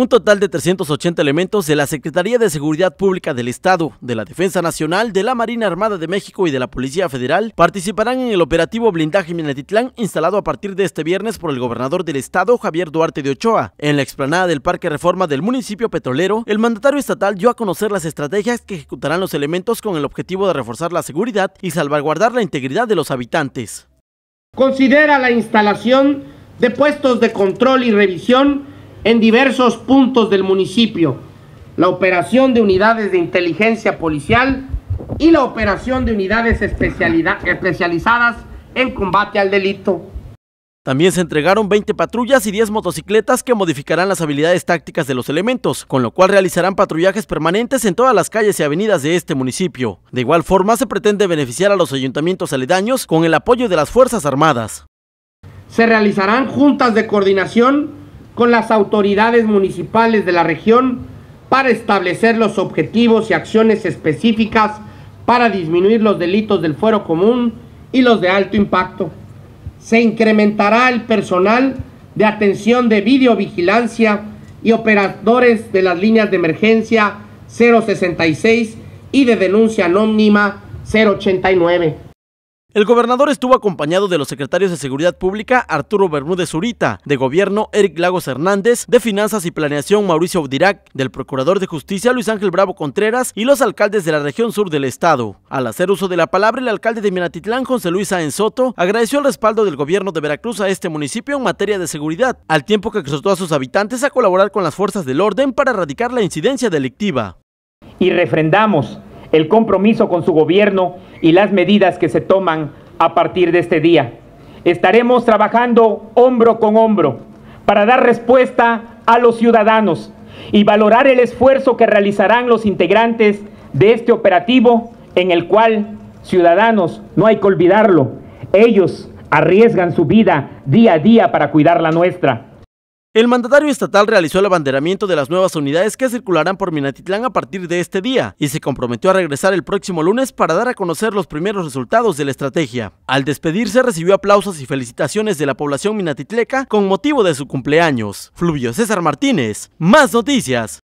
Un total de 380 elementos de la Secretaría de Seguridad Pública del Estado, de la Defensa Nacional, de la Marina Armada de México y de la Policía Federal participarán en el operativo Blindaje Minatitlán instalado a partir de este viernes por el gobernador del Estado, Javier Duarte de Ochoa. En la explanada del Parque Reforma del municipio petrolero, el mandatario estatal dio a conocer las estrategias que ejecutarán los elementos con el objetivo de reforzar la seguridad y salvaguardar la integridad de los habitantes. Considera la instalación de puestos de control y revisión en diversos puntos del municipio, la operación de unidades de inteligencia policial y la operación de unidades especializadas en combate al delito. También se entregaron 20 patrullas y 10 motocicletas que modificarán las habilidades tácticas de los elementos, con lo cual realizarán patrullajes permanentes en todas las calles y avenidas de este municipio. De igual forma, se pretende beneficiar a los ayuntamientos aledaños con el apoyo de las Fuerzas Armadas. Se realizarán juntas de coordinación con las autoridades municipales de la región para establecer los objetivos y acciones específicas para disminuir los delitos del fuero común y los de alto impacto. Se incrementará el personal de atención de videovigilancia y operadores de las líneas de emergencia 066 y de denuncia anónima 089. El gobernador estuvo acompañado de los secretarios de Seguridad Pública Arturo Bermúdez Urita, de Gobierno Eric Lagos Hernández, de Finanzas y Planeación Mauricio Audirac, del Procurador de Justicia Luis Ángel Bravo Contreras y los alcaldes de la región sur del estado. Al hacer uso de la palabra, el alcalde de Minatitlán, José Luis Aenzoto, Soto, agradeció el respaldo del gobierno de Veracruz a este municipio en materia de seguridad, al tiempo que exhortó a sus habitantes a colaborar con las fuerzas del orden para erradicar la incidencia delictiva. Y refrendamos el compromiso con su gobierno y las medidas que se toman a partir de este día. Estaremos trabajando hombro con hombro para dar respuesta a los ciudadanos y valorar el esfuerzo que realizarán los integrantes de este operativo en el cual, ciudadanos, no hay que olvidarlo, ellos arriesgan su vida día a día para cuidar la nuestra. El mandatario estatal realizó el abanderamiento de las nuevas unidades que circularán por Minatitlán a partir de este día y se comprometió a regresar el próximo lunes para dar a conocer los primeros resultados de la estrategia. Al despedirse recibió aplausos y felicitaciones de la población minatitleca con motivo de su cumpleaños. Fluvio César Martínez, más noticias.